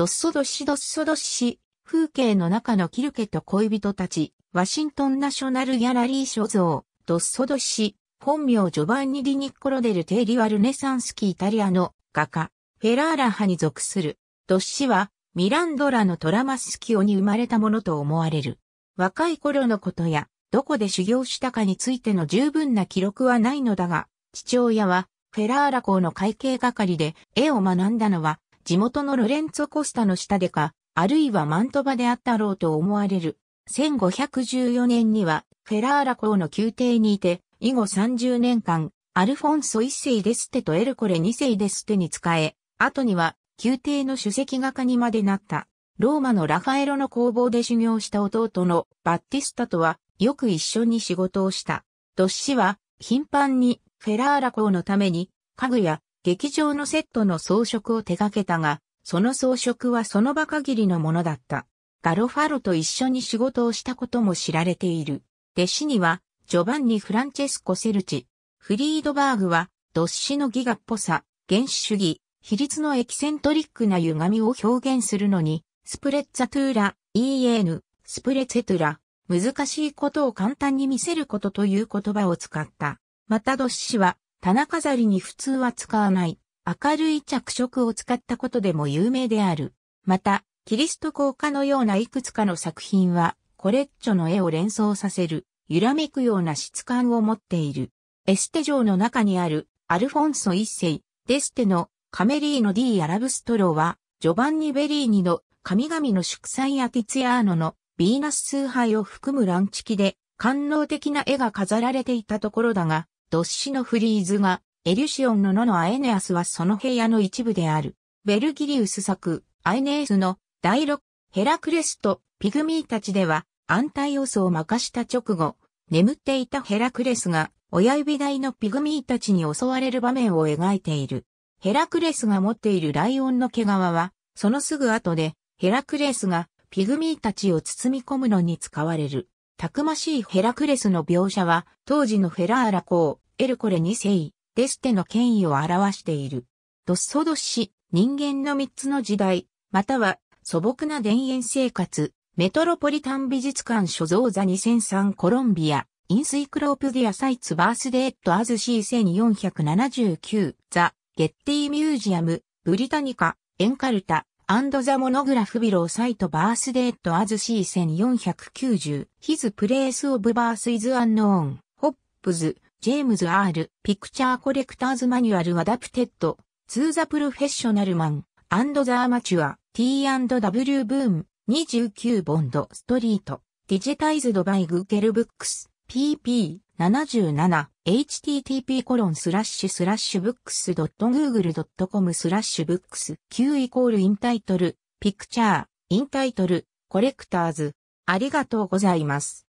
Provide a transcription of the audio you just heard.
ドッソドシドッソドシ、風景の中のキルケと恋人たち、ワシントンナショナルギャラリー所蔵、ドッソドシ、本名ジョバンニ・ディニッコロデル・テイリワ・ルネサンスキー・イタリアの画家、フェラーラ派に属する。ドッシは、ミランドラのトラマスキオに生まれたものと思われる。若い頃のことや、どこで修行したかについての十分な記録はないのだが、父親は、フェラーラ校の会計係で絵を学んだのは、地元のロレンツォ・コスタの下でか、あるいはマントバであったろうと思われる。1514年には、フェラーラ公の宮廷にいて、以後30年間、アルフォンソ一世デステとエルコレ二世デステに仕え、後には、宮廷の主席画家にまでなった。ローマのラファエロの工房で修行した弟のバッティスタとは、よく一緒に仕事をした。ドッシは、頻繁にフェラーラ公のために、家具や劇場のセットの装飾を手掛けたが、その装飾はその場限りのものだった。ガロファロと一緒に仕事をしたことも知られている。弟子には、ジョバンニ・フランチェスコ・セルチ、フリードバーグは、ドッシのギガっぽさ、原始主義、比率のエキセントリックな歪みを表現するのに、スプレッツァトゥーラ、EN、スプレツェトゥラ、難しいことを簡単に見せることという言葉を使った。またドッシは、棚飾りに普通は使わない、明るい着色を使ったことでも有名である。また、キリスト効果のようないくつかの作品は、コレッチョの絵を連想させる、揺らめくような質感を持っている。エステ城の中にある、アルフォンソ一世、デステのカメリーノ・ディ・アラブストロは、ジョバンニ・ベリーニの神々の祝祭やティツィアーノのヴィーナス崇拝を含む乱地キで、官能的な絵が飾られていたところだが、ドッシのフリーズが、エリュシオンの野のアエネアスはその部屋の一部である。ベルギリウス作、アイネースの第六、ヘラクレスとピグミーたちでは、安泰要素を任した直後、眠っていたヘラクレスが、親指台のピグミーたちに襲われる場面を描いている。ヘラクレスが持っているライオンの毛皮は、そのすぐ後で、ヘラクレスがピグミーたちを包み込むのに使われる。たくましいヘラクレスの描写は、当時のフェラーラ公、エルコレ2世、デステの権威を表している。ドッソドッシ、人間の3つの時代、または素朴な田園生活、メトロポリタン美術館所蔵座2003コロンビア、インスイクロープディアサイツバースデートアズシー1479、ザ、ゲッティミュージアム、ブリタニカ、エンカルタ、アンドザモノグラフビローサイトバースデートアズシー1490、ヒズプレイスオブバースイズアンノーン、ホップズ、ジェームズ・ R・ ピクチャー・コレクターズ・マニュアル・アダプテッド・ツー・ザ・プロフェッショナル・マン・アンド・ザ・アマチュア・ T&W・ ブーム29ボンド・ストリート・ディジタイズド・バイ・グーケル・ブックス・ pp77 http コロンスラッシュスラッシュブックス .google.com スラッシュブックス q イコールインタイトルピクチャーインタイトルコレクターズありがとうございます。